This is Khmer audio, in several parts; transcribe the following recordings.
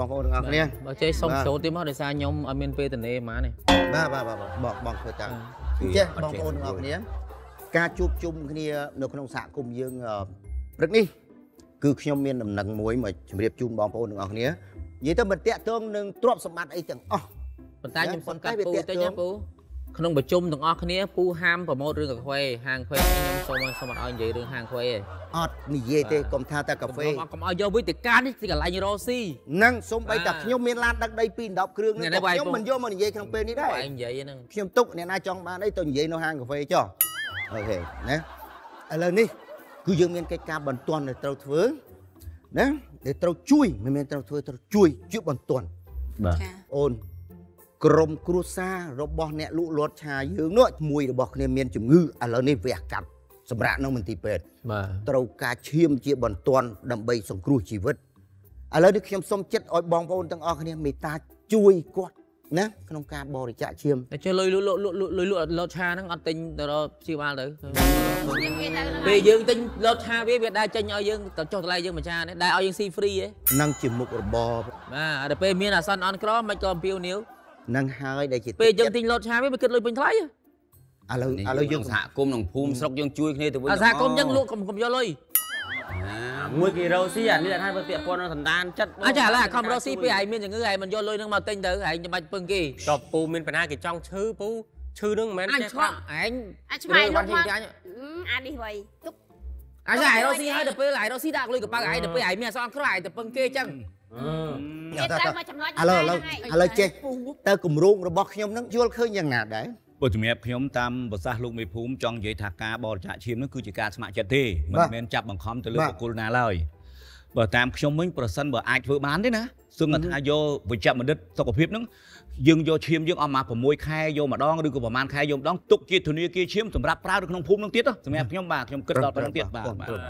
បងប្អូនទាំងអស់គ្នាបើចេះសុំចូលទៀតមកដោយសារខ្ញុំអត់មានពេលទៅនេហ្មងនេះបាទបាទបាទបងធ្វើតាមចេះបងប្អូនទាំងអស់គ្នា ការជួបជុំគ្នា នៅក្នុងសហគមន៍យើងព្រឹកនេះគឺខ្ញុំមានដំណឹងមួយមកជម្រាបជូនបងប្អូនទាំងអស់គ្នានិយាយទៅមិនតាក់ទងនឹងទ្រព្យសម្បត្តិអីទាំងអស់ប៉ុន្តែខ្ញុំសុំកាត់ពូតិចណាពូក្នុងប្រជុំទាំងអស់គ្នាពូហាមប្រម៉ូទរឿងកាហ្វេហាងកាហ្វេខ្ញុំសូមសូមអត់ឲ្យនិយាយរឿងហាងកាហ្វេអត់និយាយទេកុំថាតែកាហ្វេកុំឲ្យយកវិទ្យការនេះទីកន្លែងរ៉ូស៊ីនឹងសូមបីតែខ្ញុំមានឡានដឹកដី2 10គ្រឿងនឹងខ្ញុំមិនយកមកនិយាយក្នុងពេលនេះដែរឯងនិយាយហ្នឹងខ្ញុំទុកអ្នកណាចង់បានអីទៅនិយាយនៅហាងកាហ្វេចុះអូខេណាឥឡូវនេះ គឺយើងមានកិច្ចការបន្ទាន់ដែលត្រូវធ្វើណាដែលត្រូវជួយមិនមែនត្រូវធ្វើត្រូវជួយជួយបន្ទាន់បាទអូនក្រុមគ្រួសាររបស់អ្នកលក់លាត់ឆាយើងនោះមួយរបស់គ្នាមានជំងឺឥឡូវនេះវះកាត់សម្រាប់នៅមន្ទីរពេទ្យបាទត្រូវការឈាមជាបន្ទាន់ដើម្បីសង្គ្រោះជីវិតឥឡូវនេះខ្ញុំសូមចិត្តឲ្យបងប្អូនទាំងអស់គ្នាមេត្តាជួយគាត់ណាក្នុងការបរិច្ចាគឈាមតែចេះលុយលក់លក់លុយលក់លុយឆាហ្នឹងអត់ទិញទៅរកព្យាបាលទៅពេលយើងទិញលុយឆាវាវាដែរចេញឲ្យយើងទៅចុះតម្លៃយើងមួយឆានេះដែរឲ្យយើងស៊ីហ្វ្រីហ្នឹងជាមុខរបរបាទដល់ពេលមានអាសន្នអន់ក្រមិនក៏អំពាវនាវនឹងហើយដែលជាពេលយើងទិញលតឆាវាគិតលុយពេញថ្លៃឥឡូវឥឡូវយើងសហគមន៍ក្នុងភូមិស្រុកយើងជួយគ្នាទៅវិញសហគមន៍យើងលក់កុំកុំយកលុយមួយគីឡូស៊ីអានេះអត់ឲ្យពាក់ព័ន្ធនឹងសន្តានចិត្តអញ្ចឹងឥឡូវខំរស់ស៊ីពេលឯងមានជំងឺឯងមិនយកលុយនឹងមកទិញទៅឯងចាំបាច់ពឹងគេតបពូមានបញ្ហាគេចង់ឈឺពូឈឺនឹងមិនមែនចេះឆ្កក់ឯងអាឆ្មៃលុយមកអានេះវៃទុកអញ្ចឹងឯងរស់ស៊ីហើយដល់ពេលឯងរស់ស៊ីដាក់លុយកប៉ាល់ឯងដល់ពេលឯងមានអសងក្រោះឯងទៅពឹងគេអញ្ចឹងតែឥឡូវឥឡូវឥឡូវចេះទៅគម្រោងរបស់ខ្ញុំនឹងយល់ឃើញយ៉ាងណាដែរបើជំរាបខ្ញុំតាមប្រសាសន៍លោកមេភូមិចង់និយាយថាការបរិច្ចាគឈាមនឹងគឺជាការស្ម័គ្រចិត្តទេមិនមែនចាប់បង្ខំទៅលើបុគ្គលណាឡើយបើតាមខ្ញុំវិញប្រសិនបើអាចធ្វើបានទេណាសឹងថាយកវិជ្ជបណ្ឌិតសុខភាពនឹងយើងយកឈាមយើងអស់មក6ខែយកម្ដងឬក៏ប្រហែលខែយកម្ដងទុកជាធនាគារឈាមសម្រាប់ប្រើនៅក្នុងភូមិនឹងទៀតសម្រាប់ខ្ញុំបាទខ្ញុំគិតដល់ប៉ុណ្្នឹងទៀតបាទបងប្អូន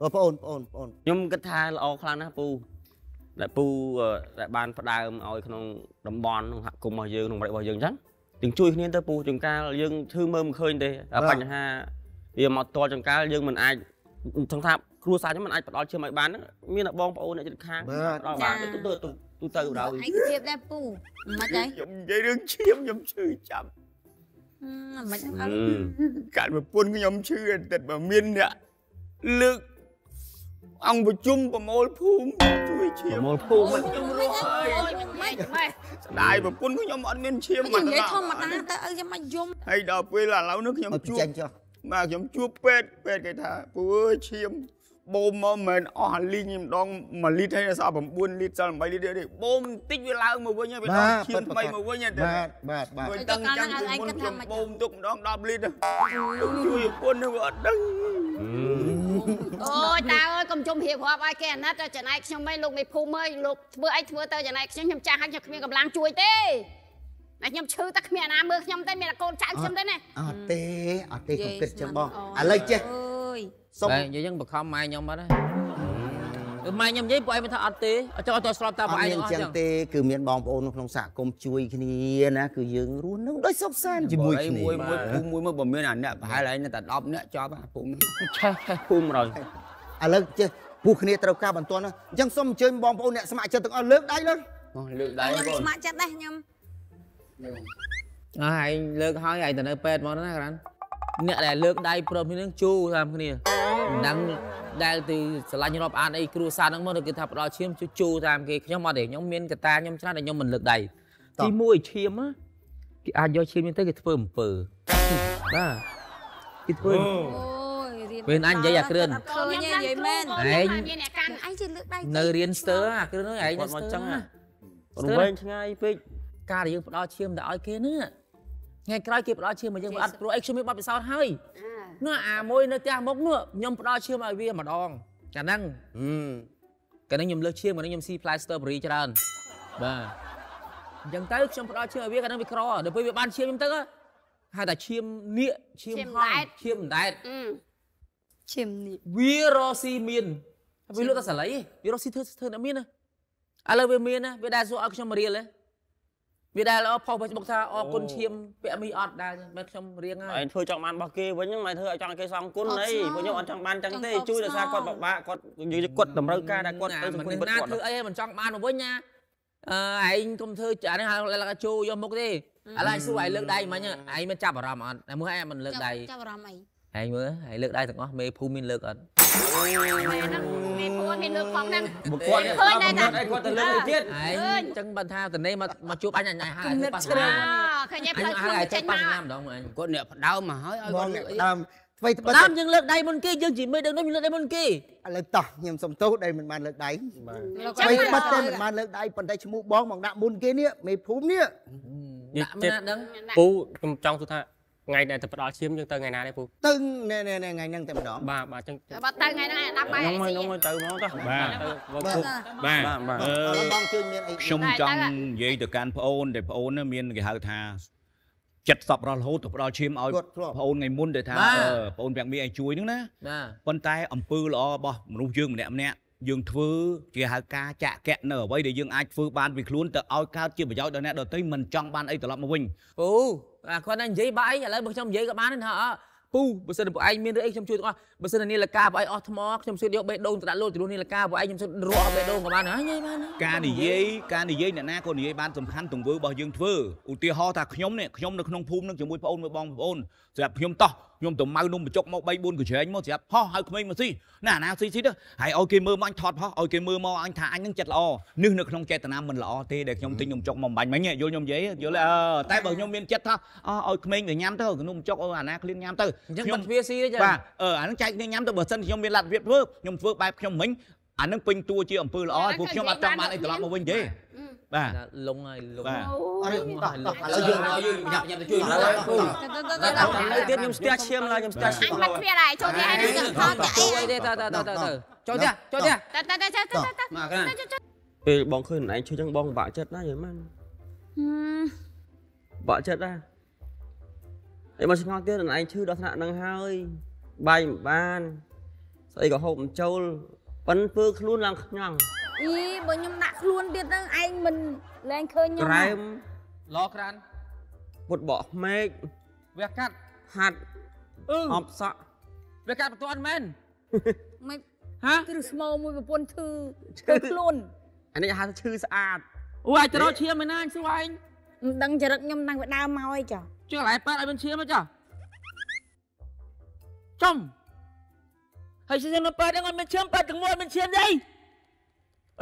បងប្អូនខ្ញុំគិតថាល្អខ្លាំងណាស់ពូដែលពូដែលបានផ្ដើមឲ្យ ក្នុងតំបន់ក្នុងសហគមន៍របស់យើងក្នុងប្រទេសរបស់យើងអញ្ចឹងយើងជួយគ្នាទៅពូចង្ការយើងធ្វើមើលមិនឃើញទេបញ្ហាវាមកតល់ចង្ការយើងមិនអាចចង់ថាគ្រួសារខ្ញុំមិនអាចផ្ដល់ជឿមកបានមានតែបងប្អូនអ្នកជិតខាងដល់បានទៅទៅទូទៅដល់ឯកភាពដែរពូមិនអីខ្ញុំនិយាយរឿងឈាមខ្ញុំឈឺចាំមិនអត់កាត់ប្រពន្ធខ្ញុំឈឺអាទិត្យបើមានអ្នកលើកអង្គប្រជុំប្រមូលភូមិជួយឈាមប្រមូលភូមិខ្ញុំរស់ហើយម៉េចម៉េចស្ដាយប្រពន្ធខ្ញុំអត់មានឈាមមកដល់និយាយធម្មតាទៅអើយ៉ាងម៉េចយំហើយដល់ពេលឥឡូវនេះខ្ញុំជួបបាទខ្ញុំជួបពេទ្យពេទ្យគេថាពើឈាមបូមមកមិនអស់លីងម្ដង1លីត្រហើយសល់9លីត្រសល់8លីត្រទេបូមបន្តិចវាឡើងមកវិញហើយវាដល់ឈាមថ្មីមកវិញទេបាទបាទបាទមិនដឹងចាំមុនខ្ញុំបូមទុកម្ដង10លីត្រជួយប្រពន្ធនឹងវាអត់ដឹងអូយតាអើយកុំជុំរៀបរាប់ឲ្យគេអាណិតចណៃខ្ញុំមិនលោកមេភូមិអើយលោកធ្វើអីធ្វើទៅចណៃខ្ញុំខ្ញុំចាស់ហើយខ្ញុំគ្មានកម្លាំងជួយទេតែខ្ញុំឈឺតែគ្មានអាណាមើលខ្ញុំទេមានកូនចៅខ្ញុំទេណាអត់ទេអត់ទេខ្ញុំគិតចឹងបងឥឡូវចេះអើយសុំនិយាយចឹងបខំម៉ែខ្ញុំអត់ហើយម៉ែខ្ញុំនិយាយពួកឯងមិនថាអត់ទេអត់ចង់អត់ស្របតាមពួកឯងអញ្ចឹងទេគឺមានបងប្អូនក្នុងសហគមន៍ជួយគ្នាណាគឺយើងរស់នៅដោយសុខសាន្តជាមួយគ្នាមួយមួយភូមិមួយមកបើមានអាអ្នកប្រហែលឯងតែ10អ្នកចប់អាភូមិឆេះភូមិរយឥឡូវចេះពួកគ្នាត្រូវការបន្ទាន់អញ្ចឹងសូមអញ្ជើញបងប្អូនអ្នកស្ម័គ្រចិត្តទាំងអស់លើកដៃលើលើកដៃបងខ្ញុំស្ម័គ្រចិត្តដែរខ្ញុំអើឯងលើកហើយឯងទៅនៅពេទ្យមកណាក្រាន់អ្នកដែលលើកដៃព្រមគ្នានឹងជូរតាមគ្នាហ្នឹងដែលទៅស្រឡាញ់រាប់អានអីគ្រួសារហ្នឹងមកគេថាផ្ដល់ឈាម ជូរតាមគេខ្ញុំអត់ទេខ្ញុំមានកតាខ្ញុំច្រើនតែខ្ញុំមិនលើកដៃទី1ឈាមគេអាចយកឈាមនេះទៅគេធ្វើអំពើបាទគេធ្វើពេលអញនិយាយអាគ្រឿនខ្ញុំនិយាយមែនឯងមានអ្នកកាន់ឯងជិះលើកដៃនៅរៀនស្ទើអាគ្រឿនអើយឯងស្ទើរមកចឹងរំវែងឆ្ងាយពេកការដែលយើងផ្ដល់ឈាមទៅឲ្យគេហ្នឹងថ្ងៃក្រោយគេផ្ដល់ឈាមមកយើងវាអត់ព្រោះអីខ្ញុំមានបទពិសោធន៍ហើយនោះអាមួយនៅផ្ទះមុខនោះខ្ញុំផ្ដល់ឈាមឲ្យវា ម្ដងកាលហ្នឹងកាលហ្នឹងខ្ញុំលើសឈាមកាលហ្នឹងខ្ញុំស៊ីផ្លែស្ទ្រូប៊េរីច្រើនបាទអញ្ចឹងទៅខ្ញុំផ្ដល់ឈាមឲ្យវាកាលហ្នឹងវាក្រដល់ពេលវាបានឈាមខ្ញុំទៅហៅថាឈាមនាគឈាមហោឈាមដែតឈាមនាគវារស់ស៊ីមានវាលក់តែសាលីវារស់ស៊ីធ្វើធ្វើតែមានណាឥឡូវវាមានណាវាដែរសួរឲ្យខ្ញុំរៀលហ៎វាដែលអផុស Facebook ថាអរគុណឈាមពាក់មីអត់ដែលមិនខ្ញុំរៀងហើយឯងធ្វើចង់បានរបស់គេវិញមិនធ្វើឲ្យចង់គេសងគុណអីពួកខ្ញុំអត់ចង់បានចឹងទេជួយដោយសារគាត់បបាក់គាត់និយាយគាត់តម្រូវការដែលគាត់ទៅសង្គមគាត់ធ្វើអីមិនចង់បានមកវិញណាអឺឯងកុំធ្វើអានេះហៅលកាជូយកមុខទេឥឡូវឯងសួរឯងលើកដៃមិញឯងមិនចាប់អារម្មណ៍អត់តែមើលឯងមិនលើកដៃចាប់អារម្មណ៍អីឯងមើលហើយលើកដៃទាំងអស់មេភូមិមានលើកអត់មេភូមិមានលើកផងហ្នឹងមកគាត់ឃើញតែគាត់ទៅលើកឯទៀតអញ្ចឹងបើថាតនេះមកមកជួបអញអញហើយប៉ះណាឃើញឯផ្លូវខ្លួនចេញមកម្ដងអញគាត់អ្នកផ្ដើមមកហើយឲ្យគាត់លើកដើមអ្វីបើតាមយើងលើកដៃមុនគេយើងជិះមេដឹងនោះលើកដៃមុនគេឥឡូវតោះខ្ញុំសុំទោសដែលមិនបានលើកដៃបាទអ្វីបិទតែមិនបានលើកដៃប៉ុន្តែឈ្មោះបងមកដាក់មុនគេនេះមេភូមិនេះដាក់មិនដឹងពូខ្ញុំចង់សួរថាថ្ងៃដែលទៅផ្ដល់ឈាមយើងទៅថ្ងៃណាដែរពូទៅថ្ងៃហ្នឹងតែម្ដងបាទបាទចឹងបាទទៅថ្ងៃហ្នឹងអាដាប់បាយហ្នឹងហ្នឹងទៅហ្មងតោះបាទបាទបាទអឺបងជួយមានអីខ្ញុំចង់និយាយទៅកាន់ប្អូនតែប្អូនមានគេហៅថាចិត្តសពរស់រហូតទៅផ្ដល់ឈាមឲ្យប្អូនថ្ងៃមុនដែលថាប្អូនប្រាក់មីឲ្យជួយហ្នឹងណាប៉ុន្តែអំពើល្អរបស់មនុស្សយើងម្នាក់ម្នាក់យើងធ្វើជាហៅការចាក់កៈនៅអ្វីដែលយើងអាចធ្វើបានពីខ្លួនទៅឲ្យកើតជាប្រយោជន៍ដល់អ្នកដទៃមិនចង់បានអីត្រឡប់មកវិញអូអាគាត់តែនិយាយបាក់អីឥឡូវបើខ្ញុំនិយាយក៏បានដែរថាពូបើសិនពួកឯងមានរឿងអីខ្ញុំជួយទាំងអស់បើសិននាឡិកាពួកឯងអស់ថ្មខ្ញុំស៊ើតយកបេះដូងទៅដាក់លោតទៅនាឡិកាពួកឯងខ្ញុំស៊ើតរកបេះដូងក៏បានហើយនិយាយបានការនិយាយការនិយាយអ្នកណាក៏និយាយបានសំខាន់ទង្វើរបស់យើងធ្វើឧទាហរណ៍ថាខ្ញុំនេះខ្ញុំនៅក្នុងភូមិនឹងជាមួយបងប្អូនមួយបងប្អូនសម្រាប់ខ្ញុំតោះខ្ញុំទៅម៉ៅនំបញ្ចុកមក3 4កញ្ច្រែងមកស្រាប់ហោះហៅក្មេងមកស៊ីណាណាស៊ីស៊ីទៅហើយឲ្យគេមើលមកអញថតផោះឲ្យគេមើលមកអញថាអញនឹងចិត្តល្អនេះនៅក្នុងចេតនាមិនល្អទេដែលខ្ញុំទិញនំបញ្ចុកមកបាញ់មិញយល់ខ្ញុំនិយាយយល់អឺតែបើខ្ញុំមានចិត្តថាអោឲ្យក្មេងទៅញ៉ាំទៅនំបញ្ចុកអាណាឃ្លៀនញ៉ាំទៅខ្ញុំវាស៊ីទេចាបាទអឺអានឹងចែកគ្នាញ៉ាំទៅបើសិនខ្ញុំមានលទ្ធភាពធ្វើខ្ញុំធ្វើបែបខ្ញុំមិញអានឹងពេញតួជាអំពើល្អព្រោះខ្ញុំអត់ចង់បានអីត្រឡប់មកវិញទេបាទលងហើយលងបាទអរិយតោះឥឡូវយើងយើងញ៉ាំញ៉ាំទៅជួយឥឡូវទៅទៀតខ្ញុំស្ទះឈាមឡើយខ្ញុំស្ទះឈាមឡើយអត់មានឡើយចូលទៀតឯងនឹងខំតែអីទៅទៅទៅទៅចូលទៀតចូលទៀតទៅទៅទៅទៅទៅមកណាពេលបងឃើញឯងឈឺចឹងបងពិបាកចិត្តណាយល់មិនពិបាកចិត្តណាអីមកឆ្ងល់ទៀតឯងឈឺដល់ថ្នាក់នឹងហើយបាយមិនបានស្អីក៏ហូបមិនចូលប៉ិនធ្វើខ្លួនឡើងខ្ញង់អីបើខ្ញុំដាក់ខ្លួនទៀតហ្នឹងឯងមិនលែងឃើញខ្ញុំក្រែមលក្រានពុតបកមេឃវះកាត់ហាត់អឺអបសក់វះកាត់បន្ទាន់មែនមិនហាគ្រឹះស្មោមួយប្រពន្ធឈឺឈឺខ្លួនអានេះហៅឈឺស្អាតអូអាចរកឈាមឯណាអញសួរឯងមិនដឹងចរិតខ្ញុំតាំងពីដើមមកអីចាជួយឡែប៉ាត់ឲ្យមិនឈាមចាចំហើយសិននៅប៉ាត់ហ្នឹងអត់មានឈាមប៉ាត់ទាំងមួយមិនឈាមទេ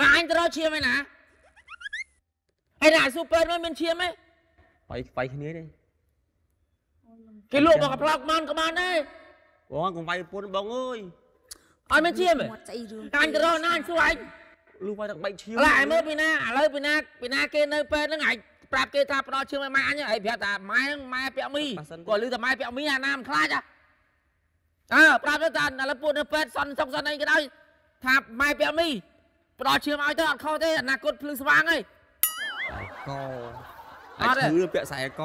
អញទៅរកឈាមឯណាឯណាស៊ូពឺមិនមានឈាមទេបាយខ្វាយគ្នាទេគេលក់មកកផ្លោកម៉ានក៏បានដែរបងកុំវាយពុនបងអើយអត់មានឈាមទេអញទៅរកណាអញសួរអញលុះវាយទឹកបែកឈាមឡើយមើលពីណាឥឡូវពីណាពីណាគេនៅពេទ្យហ្នឹងអញប្រាប់គេថាផ្ដល់ឈាមឲ្យម៉ែអញហើយប្រាប់ថាម៉ែហ្នឹងម៉ែពាក់មីគាត់លឺថាម៉ែពាក់មីអាណាមិនខ្លាចអើប្រាប់ទៅថាឥឡូវពួកនៅពេទ្យសន់សុកសន់អីក៏ដោយថាម៉ែពាក់មីផ្ដល់ឈាមឲ្យទៅអត់ខុសទេអនាគតភ្លឺស្វាងហើយកោអត់គឺពាក់ខ្សែក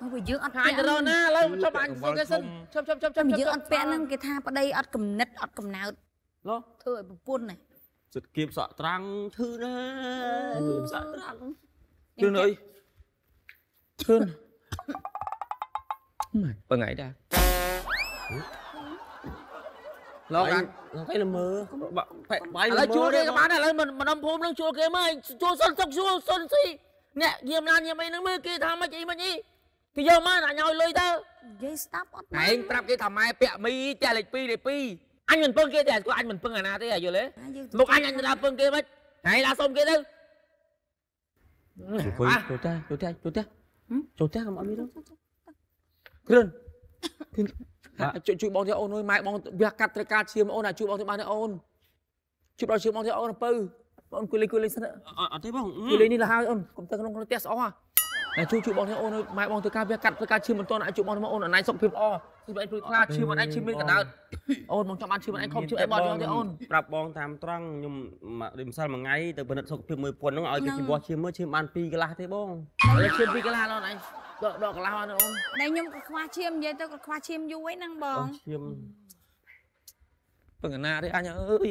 ពួកយើងអត់ពាក់ទៅរកណាឥឡូវឈប់អញសួរគេសិនឈប់ឈប់ឈប់ឈប់យើងអត់ពាក់ហ្នឹងគេថាប្តី អត់កំណត់ អត់កំណើតលោធ្វើឲ្យប្រពន្ធណាសិតគៀបសក់ត្រាំងឈឺណាគៀបសក់ត្រាំងជឿនអើយជឿនបងឯងដែរលោកអញលោកឯងល្មើបាយឥឡូវជួលគេក៏បានដែរឥឡូវម្ដុំភូមិនឹងជួល គេមើលជួលសុនសុកជួលសុនស៊ីអ្នកយាមឡានយាមអីនឹងមើលគេថាម៉េចអីម៉េចអីគេយកមកអញឲ្យលុយទៅនិយាយស្ដាប់អត់ឯងប្រាប់គេថាម៉ែពាក់មីតែលេខ2លេខ2អញមិនពឹងគេទេគាត់អញមិនពឹងអាណាទេយល់ទេមកអញអញដល់ពឹងគេមិនហើយឡាសុំគេទៅចូលទៅចូលទៅចូលទៅចូលទៅកុំអត់មានគ្រឿនគ្រឿនជួយបងទេអូនអើយម៉ែបងវះកាត់ត្រូវការឈាមអូនអាចជួយបងទេបានទេអូនជួយដល់ឈាមបងទេអូនបើបងគួយលេងគួយលេងសិនអត់ទេបងគួយលេងនេះលះហើយអូនកុំទៅក្នុងក្នុងផ្ទះស្អស់តែជួយជួយបងទេអូនម៉ែបងធ្វើការវះកាត់ធ្វើការឈាមមិនទាន់អាចជួយបងទេអូនអនាយសុខភាពអជួយបងព្រួយខ្លាឈាមអនាយឈាមមានកណ្ដោតអូនបងចង់បានឈាមអនាយខំជួយអីបងទេអូនប្រាប់បងតាមត្រង់ខ្ញុំដូចម្សិលមួយថ្ងៃទៅពិនិត្យសុខភាពមួយពុនហ្នឹងឲ្យគេជំនួសឈាមមើលឈាមបាន2កន្លះទេបងឈាម2កន្លះឡើយអនាយដកដកកន្លះអត់អូនតែខ្ញុំក៏ខ្វះឈាមនិយាយទៅក៏ខ្វះឈាមយូរឯហ្នឹងបងឈាមបង្កណាទេអញអើយ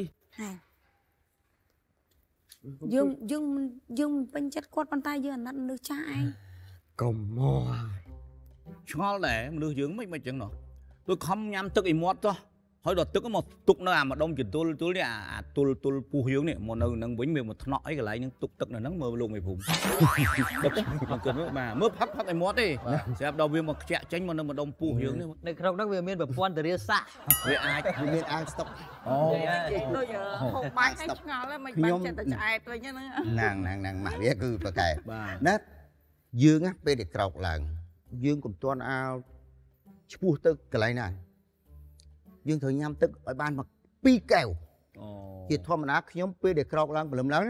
យើងយើងយើងមិនពេញចិត្តគាត់ប៉ុន្តែយើងអាណិតមនុស្សចាស់ឯងកុំមកឆ្ងល់ដែរមនុស្សយើងមិនមិនចឹងនោះដូចខំញ៉ាំទឹកអីមាត់ចុះហើយដល់ទឹកមកទុកនៅអាម្ដុំចន្ទុលទុលនេះអាទុលទុលពុះយើងនេះមកនៅនឹងវិញវាមកថ្នក់អីកន្លែងហ្នឹងទុកទឹកនៅហ្នឹងមើលលោកមេភូមិដល់គិតមើលបាទមើលផឹកផឹកឲ្យមាត់ទេស្រាប់ដល់វាមកខ្ជាក់ចេញមកនៅម្ដុំពុះយើងនេះនៅក្នុងហ្នឹងវាមានប្រព័ន្ធធារាសាស្ត្រវាអាចវាមានអាងស្តុកអូដូចហូបបាយស្តុកឆ្ងល់មិនបាច់ចិត្តតែឆ្អែតវិញហ្នឹងហ្នឹងហ្នឹងម៉ាក់វាគឺប្រកែណាយើងពេលដែលក្រោកឡើងយើងកំទាន់អាលឈ្មោះទៅកន្លែងណាយើងត្រូវញ៉ាំទឹកឲ្យបានមក2កែវអូជាធម្មតាខ្ញុំពេលដែលក្រោកឡើងព្រលឹមឡើង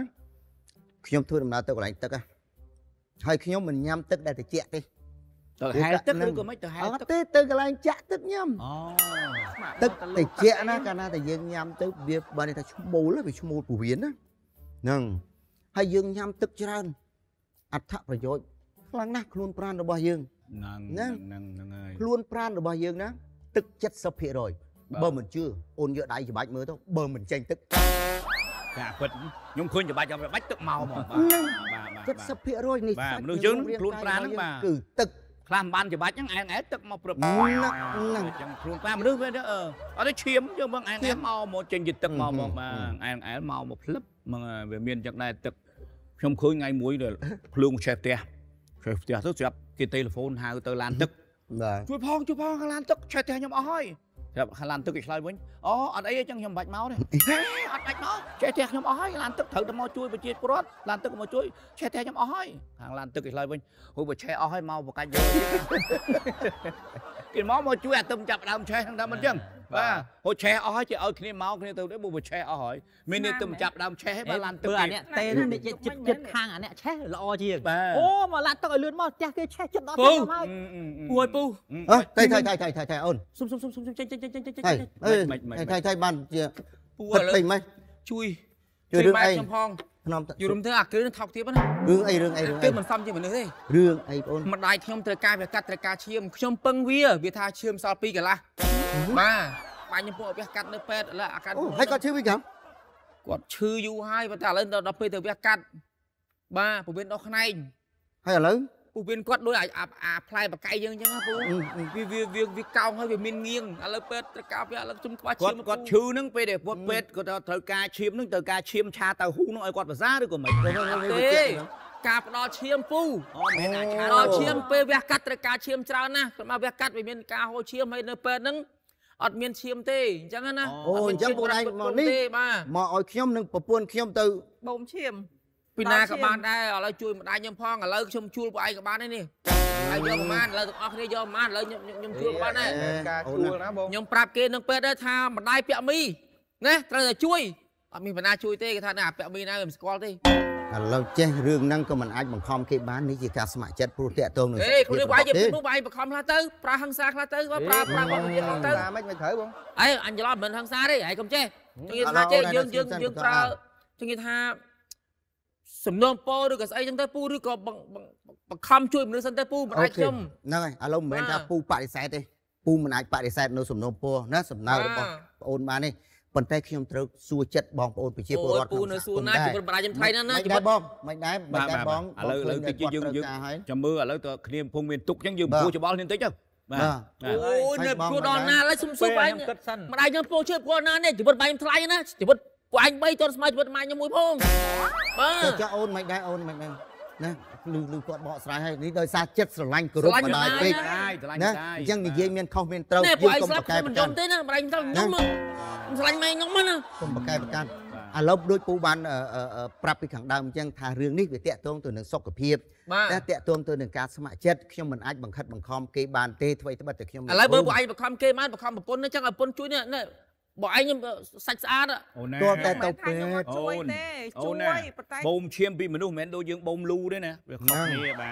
ខ្ញុំធ្វើដំណើរទៅកន្លែងទឹកហើយខ្ញុំមិនញ៉ាំទឹកដែលត្រជាក់ទេទៅហែលទឹកឬក៏មិនទៅហែលទឹកអត់ទេទៅកន្លែងចាក់ទឹកញ៉ាំអូទឹកត្រជាក់ណាកាលណាតែយើងញ៉ាំទៅវាបានថាឈ្មោលវាឈ្មោលពោះវៀនណាហ្នឹងហើយយើងញ៉ាំទឹកច្រើនអត្ថប្រយោជន៍ខ្លាំងណាស់ខ្លួនប្រាណរបស់យើងហ្នឹងហ្នឹងហ្នឹងហើយខ្លួនប្រាណរបស់យើងណាទឹក70%បើមិនជឿអូនយកដៃច្របាច់មើលទៅបើមិនចេញទឹកការពិតខ្ញុំឃើញច្របាច់ចាំបាច់ទឹកមកហ្មងបាទ70%នេះបាទមនុស្សយើងខ្លួនប្រាណហ្នឹងបាទគឺទឹកខ្លះមិនបានច្របាច់ហ្នឹងឯងឯងទឹកមកព្រឹបហ្នឹងចឹងខ្លួនប្រាមនុស្សវាអត់ទៅឈាមយើងមើលឯងឯងមកមកចេញជាទឹកមកមកបាទឯងឯងមកមកផ្លឹបមកវាមានចឹងដែរទឹកខ្ញុំឃើញថ្ងៃមួយភ្លើងឆេះផ្ទះឆេះផ្ទះទៅស្រាប់គេទូរស័ព្ទហៅទៅឡានទឹកជួយផងជួយផងឡានទឹកឆេះផ្ទះខ្ញុំអស់ហើយរាប់ឡានទឹកគេឆ្លើយវិញអូអត់អីទេចឹងខ្ញុំបាច់មកទេអត់បាច់មកចេះផ្ទះខ្ញុំអស់ហើយឡានទឹកត្រូវតែមកជួយប្រជាពលរដ្ឋឡានទឹកមកជួយចេះផ្ទះខ្ញុំអស់ហើយខាងឡានទឹកគេឆ្លើយវិញហូបឆេះអស់ហើយមកបកាច់យកគេមកមកជួយអាទឹមចាប់ដើមឆេះហ្នឹងតែមិនចឹងបាទហូចឆេះអស់ហើយចេះឲ្យគ្នាមកគ្នាទៅទេបើឆេះអស់ហើយមាននេះទៅចាប់ដើមឆេះបាទឡានទឹកបើអានេះទេនេះចិត្តចិត្តខាងអានេះឆេះល្អជាងអូមកឡានទឹកឲ្យលឿនមកផ្ទះគេឆេះចិត្តដល់ទៅមកពូអើយពូអើថៃថៃថៃថៃថៃអូនស៊ុំស៊ុំស៊ុំស៊ុំចេញចេញចេញចេញចេញចេញថៃថៃបានជាពូឥឡូវមិនជួយជួយរឿងអីខ្ញុំផងខ្ញុំយល់រំទៅអាគ្រឿងថោកទៀតណារឿងអីរឿងអីរឿងអីគឺមិនសមជាមនុស្សទេរឿងអីបងអូនម្ដាយខ្ញុំត្រូវការវាកាត់ត្រូវការឈាមខ្ញុំពឹងវា វាថាឈាមសល់2កន្លះបាទបាញ់ចំពោះអវះកាត់នៅពេទ្យឥឡូវអាកាត់ហើយគាត់ឈឺវិញចាំគាត់ឈឺយូរហើយប៉ុន្តែឥឡូវដល់ពេលទៅវះកាត់បាទពវៀនដោះខ្នែងហើយឥឡូវពវៀនគាត់ដូចអាផ្លែបកាយយើងអញ្ចឹងណាពូវាវាវាវាកោងហើយវាមានងៀងឥឡូវពេទ្យត្រូវការវាឥឡូវខ្ញុំខ្វះឈាមគាត់ឈឺហ្នឹងពេលដែលពត់ពេទ្យគាត់ត្រូវការឈាមហ្នឹងត្រូវការឈាមឆាតៅហ៊ូហ្នឹងឲ្យគាត់ប្រសាឬក៏មិនទេការផ្ដល់ឈាមពូអូមែនអាចារ្យដល់ឈាមពេលវះកាត់ត្រូវការឈាមច្រើនណាស់គាត់មកវះកាត់វាមានការហូរឈាមហើយនៅពេទ្យហ្នឹងអត់មានឈាមទេអញ្ចឹងណាអូអញ្ចឹងពួកឯងមកនេះមកឲ្យខ្ញុំនិងប្រពន្ធខ្ញុំទៅបូមឈាមពីណាក៏បានដែរឥឡូវជួយម្ដាយខ្ញុំផងឥឡូវខ្ញុំជួលពួកឯងក៏បានដែរនេះហើយយកប្រមាណឥឡូវទាំងអស់គ្នាយកប្រមាណឥឡូវខ្ញុំខ្ញុំជួលបានដែរការជួលណាបងខ្ញុំប្រាប់គេនឹងពេលដែរថាម្ដាយពាក់មីណាត្រូវតែជួយអត់មានបណ្ណាជួយទេគេថាណាពាក់មីណាគេមិនស្គាល់ទេឥឡូវចេះរឿងហ្នឹងក៏មិនអាចបង្ខំគេបាននេះជាការស្ម័គ្រចិត្តព្រោះតាក់ទងនឹងអេគ្រូវាយជាព្រោះវាយបង្ខំខ្លះទៅប្រើហឹង្សាខ្លះទៅប្រើប្រើបទវិធានខ្លះទៅមិនមិនត្រូវបងអេអញច្រឡំមិនហឹង្សាទេហើយកុំចេះជំនាញថាចេះយើងយើងយើងប្រើជំនាញថាសំណងពោឬក៏ស្អីចឹងទៅពូឬក៏បង្ខំជួយមនុស្សសិនទៅពូមិនអាចខ្ញុំហ្នឹងហើយឥឡូវមិនមែនថាពូបដិសេធទេពូមិនអាចបដិសេធនៅសំណងពោណាសំណើរបស់ប្អូនបានទេប៉ុន្តែខ្ញុំត្រូវសួរចិត្តបងប្អូនប្រជាពលរដ្ឋក្នុងសួរណាជីវិតបរាជិមថ្លៃណាណាជីវិតបងមិនដែរមិនដែរបងឥឡូវឥឡូវតិចយើងយើងចាំមើលឥឡូវតើគ្នាកំពុងមានទុកអញ្ចឹងយើងពោះច្បល់គ្នាបន្តិចទៅបាទអូយនៅគួរដល់ណាឡើយសុំសួរបងម្ដាយខ្ញុំពោះជួយពលណានេះជីវិតបាយថ្លៃណាជីវិតពួកអញ3តរស្មើជីវិតម៉ែខ្ញុំមួយផងបាទចាអូនមិនដែរអូនមិនដែរណាលឺលឺគាត់បកស្រាយហើយនេះដោយសារចិត្តស្រឡាញ់គោរពបណ្ដោយពេកណាអញ្ចឹងនិយាយមានខុសមានត្រូវយើងកុំប្រកែប្រកាន់ទេណាបរិញទៅខ្ញុំស្រឡាញ់ម៉ែខ្ញុំណាកុំប្រកែប្រកាន់ឥឡូវដូចពូបាន ប្រាប់ពីខាងដើមអញ្ចឹងថារឿងនេះវាតាក់ទងទៅនឹងសុខភាពតែតាក់ទងទៅនឹងការស្ម័គ្រចិត្តខ្ញុំមិនអាចបង្ខិតបង្ខំគេបានទេអ្វីត្បិតតែខ្ញុំឥឡូវបើពូឯងបង្ខំគេបានបង្ខំប្រពន្ធអញ្ចឹងឲ្យប្រពន្ធជួយនេះបើឯងសាច់ស្អាតអូនណាតើតែទៅពេទ្យជួយទេជួយប៉ុន្តែបូមឈាមពីមនុស្សមិនមែនដូចយើងបូមលូទេណាវាខុសគ្នាបា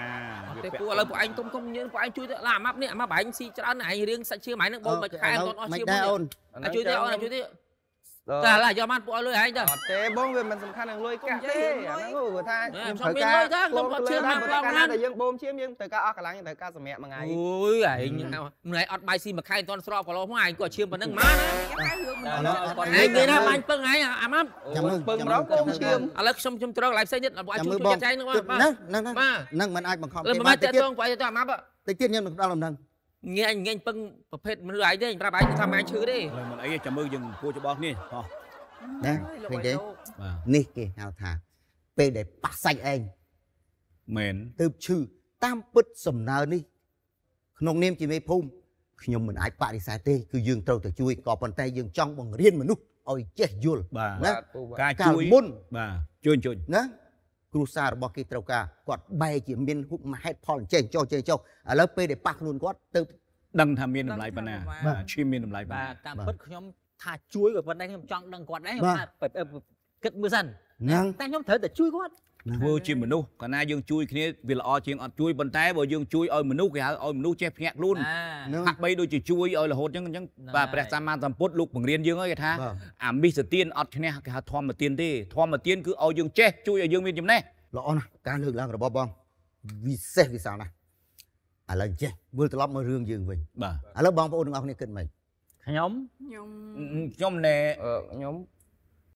ទតែពួកឥឡូវពួកឯងទុំគុំយើងពួកឯងជួយទៅឡាអាម៉ាប់នេះអាម៉ាប់ឯងស៊ីច្រើនឯងរៀងសាច់ឈាមឯងនឹងបូមមួយខែគាត់អស់ឈាមមិនដែរអូនជួយទេអូនជួយទេតែឡាយកបានពួកឲ្យលុយឯងទៅអត់ទេ បងវាមិនសំខាន់នឹងលុយកាក់ទេអាហ្នឹងគឺថាខ្ញុំត្រូវការលុយទៅខ្ញុំគាត់ឈាមមកឡងណាតែយើងបូមឈាមយើងត្រូវការអស់កម្លាំងយើងត្រូវការសម្រាកមួយថ្ងៃអូយឯងថ្ងៃអត់បាយស៊ីមួយខែមិនទាន់ស្រោបក៏លោហ្នឹងឯងគាត់ឈាមប៉ុណ្្នឹងមកណាឯងនិយាយថាបាញ់ពឹងឯងអាម៉ាំពឹងម្ដងខ្ញុំឈាមឥឡូវខ្ញុំខ្ញុំត្រូវកន្លែងផ្សេងទៀតឲ្យជួយជួយចាត់ចែងហ្នឹងបាទហ្នឹងហ្នឹងមិនអាចបង្ខំទេបាទតែតងពួកឯងទៅអាម៉ាប់តិចទៀតខ្ញុំនឹងផ្ដល់ដំណឹងងាយងាយពឹងប្រភេទមនុស្សឯងទេប្រាប់ឯងថាម៉ែឈឺទេហើយមិនអីចាំមើលយើងគួរច្បងនេះហោះណាឃើញទេនេះគេហៅថា ពេលដែលប៉ះសាច់ឯងមែនទើបឈឺតាមពិតសំណើនេះ ក្នុងនាមជាមេភូមិខ្ញុំមិនអាចបដិសេធទេគឺយើងត្រូវតែជួយក៏ប៉ុន្តែយើងចង់បង្រៀនមនុស្សឲ្យចេះយល់ណាការជួយមុនបាទជួយជួយណាគ្រួសាររបស់គេត្រូវការគាត់បែរជាមានហុកមហេតុផលចេះចុះចេះចុះឥឡូវពេលដែលប៉ះខ្លួនគាត់ទៅដឹងថាមានតម្លៃប៉ុណ្ណាឈាមមានតម្លៃប៉ុណ្ណាបាទតាមពិតខ្ញុំ ថាជួយក៏ប៉ុន្តែខ្ញុំចង់ដឹងគាត់ដែរខ្ញុំថាគិតមើលសិនតែខ្ញុំត្រូវតែជួយគាត់ធ្វើជាមនុស្សកាលណាយើងជួយគ្នាវាល្អជាងអត់ជួយប៉ុន្តែបើយើងជួយឲ្យមនុស្សគេហៅឲ្យមនុស្សចេះភ្ញាក់ខ្លួនហាក់បីដូចជាជួយឲ្យរហូតអញ្ចឹងអញ្ចឹងបាទព្រះសម្មាសម្ពុទ្ធលោកបង្រៀនយើងឲ្យគេថាអាមិសទានអត់ឈ្នះគេហៅធម្មទានទេធម្មទានគឺឲ្យយើងចេះជួយឲ្យយើងមានចំណេះល្អណាស់ការលើកឡើងរបស់បងវិសេសវិសាលណាស់ឥឡូវចេះមើលត្រឡប់មករឿងយើងវិញបាទឥឡូវបងប្អូនទាំងអស់គ្នាគិតមិនខ្ញុំខ្ញុំខ្ញុំណែខ្ញុំ